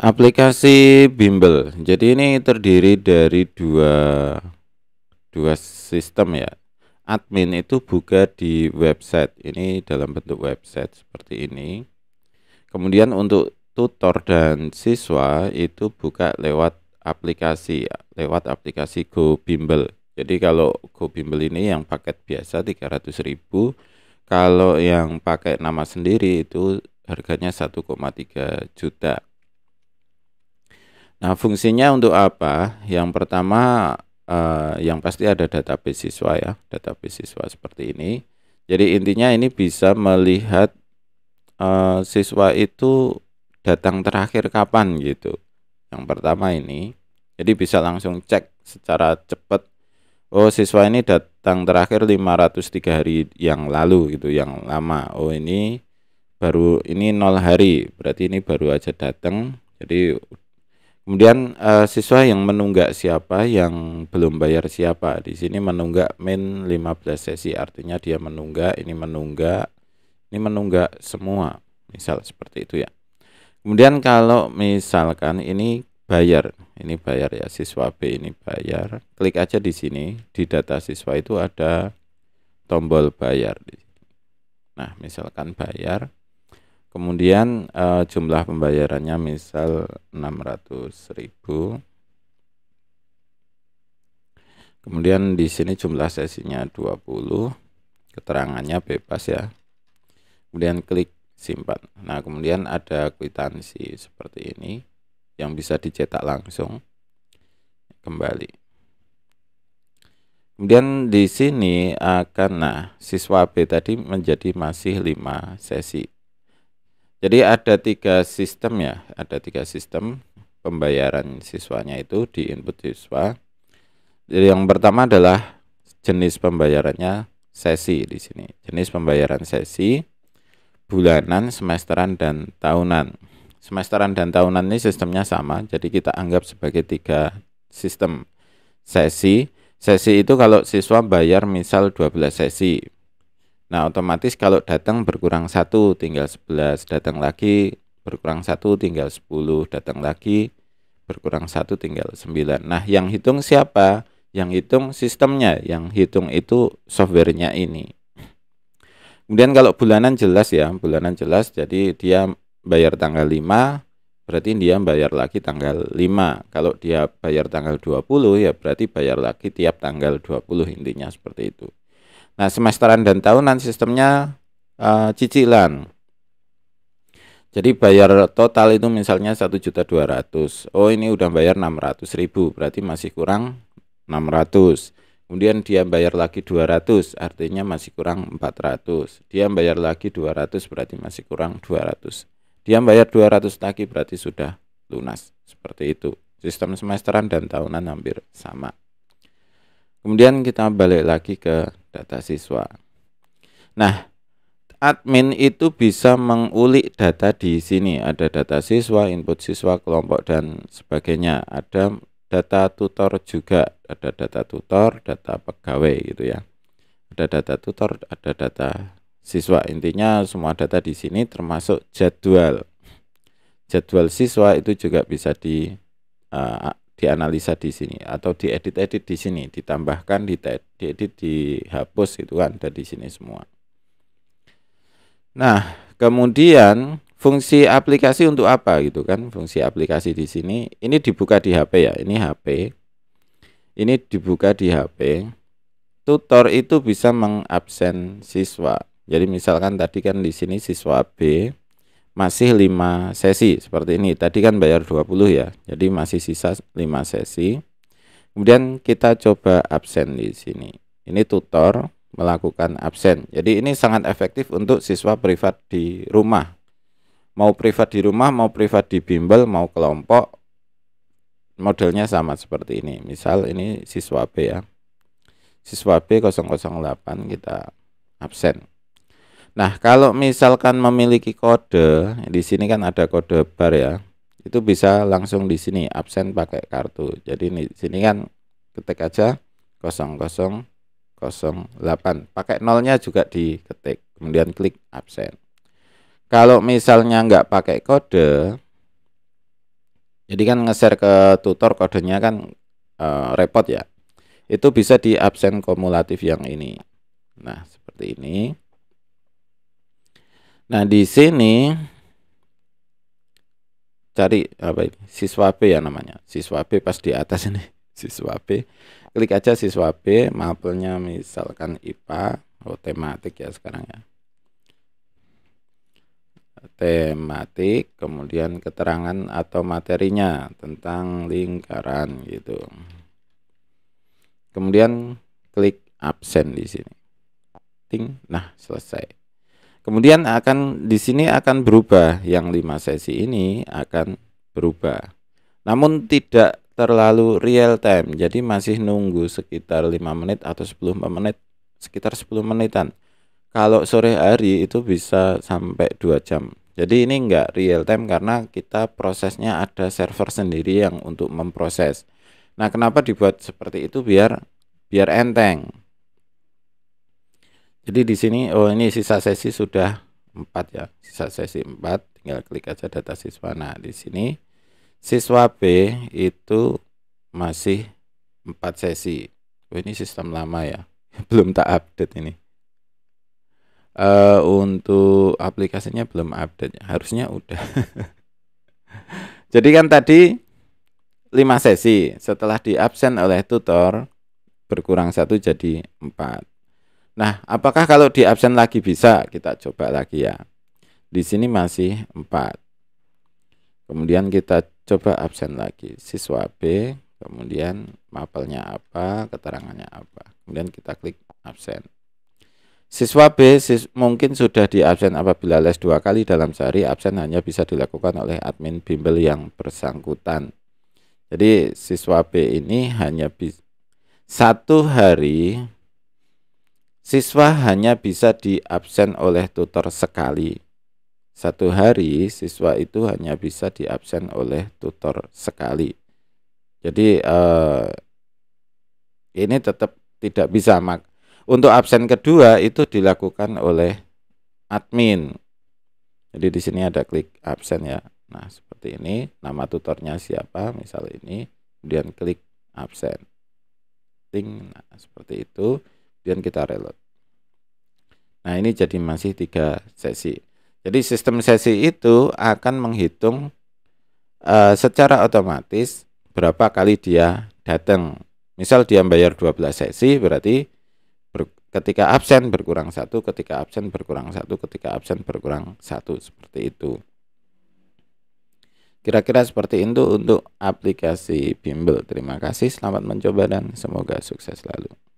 aplikasi bimbel jadi ini terdiri dari dua dua sistem ya admin itu buka di website ini dalam bentuk website seperti ini kemudian untuk tutor dan siswa itu buka lewat aplikasi lewat aplikasi Go Bimbel jadi kalau Go Bimbel ini yang paket biasa 300.000 kalau yang pakai nama sendiri itu harganya 1,3 juta Nah, fungsinya untuk apa? Yang pertama, eh, yang pasti ada database siswa ya, database siswa seperti ini. Jadi intinya ini bisa melihat eh, siswa itu datang terakhir kapan gitu. Yang pertama ini, jadi bisa langsung cek secara cepat. Oh, siswa ini datang terakhir 503 hari yang lalu gitu, yang lama. Oh, ini baru ini nol hari, berarti ini baru aja datang. Jadi Kemudian uh, siswa yang menunggak siapa, yang belum bayar siapa. Di sini menunggak min 15 sesi, artinya dia menunggak, ini menunggak, ini menunggak semua. Misal seperti itu ya. Kemudian kalau misalkan ini bayar, ini bayar ya siswa B ini bayar. Klik aja di sini, di data siswa itu ada tombol bayar Nah, misalkan bayar kemudian uh, jumlah pembayarannya misal 600.000 kemudian di sini jumlah sesinya 20 keterangannya bebas ya kemudian klik simpan nah kemudian ada kwitansi seperti ini yang bisa dicetak langsung kembali Kemudian di sini akan nah siswa B tadi menjadi masih 5 sesi. Jadi ada tiga sistem ya, ada tiga sistem pembayaran siswanya itu di input siswa. Jadi yang pertama adalah jenis pembayarannya sesi di sini. Jenis pembayaran sesi bulanan, semesteran dan tahunan. Semesteran dan tahunan ini sistemnya sama, jadi kita anggap sebagai tiga sistem. Sesi, sesi itu kalau siswa bayar misal 12 sesi. Nah, otomatis kalau datang berkurang satu tinggal 11, datang lagi berkurang satu tinggal 10, datang lagi berkurang satu tinggal 9. Nah, yang hitung siapa? Yang hitung sistemnya, yang hitung itu softwarenya ini. Kemudian kalau bulanan jelas ya, bulanan jelas jadi dia bayar tanggal 5 berarti dia bayar lagi tanggal 5. Kalau dia bayar tanggal 20 ya berarti bayar lagi tiap tanggal 20 intinya seperti itu. Nah, semesteran dan tahunan sistemnya uh, cicilan. Jadi bayar total itu misalnya 1.200. Oh, ini udah bayar 600.000, berarti masih kurang 600. Kemudian dia bayar lagi 200, artinya masih kurang 400. Dia bayar lagi 200 berarti masih kurang 200. Dia bayar 200 lagi berarti sudah lunas. Seperti itu. Sistem semesteran dan tahunan hampir sama. Kemudian kita balik lagi ke data siswa. Nah, admin itu bisa mengulik data di sini. Ada data siswa, input siswa, kelompok dan sebagainya. Ada data tutor juga, ada data tutor, data pegawai gitu ya. Ada data tutor, ada data siswa. Intinya semua data di sini termasuk jadwal. Jadwal siswa itu juga bisa di uh, dianalisa di sini atau diedit-edit di sini, ditambahkan, diedit, dihapus itu kan ada di sini semua. Nah, kemudian fungsi aplikasi untuk apa gitu kan? Fungsi aplikasi di sini ini dibuka di HP ya, ini HP. Ini dibuka di HP. Tutor itu bisa mengabsen siswa. Jadi misalkan tadi kan di sini siswa B masih 5 sesi seperti ini. Tadi kan bayar 20 ya. Jadi masih sisa 5 sesi. Kemudian kita coba absen di sini. Ini tutor melakukan absen. Jadi ini sangat efektif untuk siswa privat di rumah. Mau privat di rumah, mau privat di bimbel, mau kelompok modelnya sama seperti ini. Misal ini siswa B ya. Siswa B 008 kita absen. Nah, kalau misalkan memiliki kode, di sini kan ada kode bar ya. Itu bisa langsung di sini absen pakai kartu. Jadi di sini kan ketik aja 0008 pakai nolnya juga diketik kemudian klik absen kalau misalnya nggak pakai kode jadi kan nge-share ke tutor kodenya kan e, repot ya itu bisa di absen kumulatif yang ini nah seperti ini Nah, di sini cari apa ini? Siswa B ya namanya. Siswa B pas di atas ini. Siswa B. Klik aja siswa B, mapelnya misalkan IPA, oh tematik ya sekarang ya. Tematik, kemudian keterangan atau materinya tentang lingkaran gitu. Kemudian klik absen di sini. Ting, nah selesai. Kemudian akan di sini akan berubah yang lima sesi ini akan berubah. Namun tidak terlalu real time. Jadi masih nunggu sekitar 5 menit atau 10 menit sekitar 10 menitan. Kalau sore hari itu bisa sampai 2 jam. Jadi ini enggak real time karena kita prosesnya ada server sendiri yang untuk memproses. Nah, kenapa dibuat seperti itu biar biar enteng. Jadi di sini oh ini sisa sesi sudah 4 ya. Sisa sesi 4 tinggal klik aja data siswa. Nah, di sini siswa B itu masih 4 sesi. Oh, ini sistem lama ya. Belum tak update ini. Uh, untuk aplikasinya belum update harusnya udah jadi kan tadi 5 sesi setelah di absen oleh tutor berkurang satu jadi 4 Nah, apakah kalau di absen lagi bisa? Kita coba lagi ya. Di sini masih 4. Kemudian kita coba absen lagi. Siswa B, kemudian mapelnya apa, keterangannya apa. Kemudian kita klik absen. Siswa B sis mungkin sudah di absen apabila les dua kali dalam sehari, absen hanya bisa dilakukan oleh admin bimbel yang bersangkutan. Jadi siswa B ini hanya bisa satu hari Siswa hanya bisa diabsen oleh tutor sekali. Satu hari siswa itu hanya bisa diabsen oleh tutor sekali. Jadi eh, ini tetap tidak bisa mak. Untuk absen kedua itu dilakukan oleh admin. Jadi di sini ada klik absen ya. Nah, seperti ini, nama tutornya siapa, misal ini, kemudian klik absen. Ting, nah seperti itu, kemudian kita reload. Nah, ini jadi masih tiga sesi. Jadi sistem sesi itu akan menghitung uh, secara otomatis berapa kali dia datang. Misal dia bayar 12 sesi berarti ber, ketika absen berkurang satu, ketika absen berkurang satu, ketika absen berkurang satu seperti itu. Kira-kira seperti itu untuk aplikasi bimbel. Terima kasih, selamat mencoba dan semoga sukses selalu.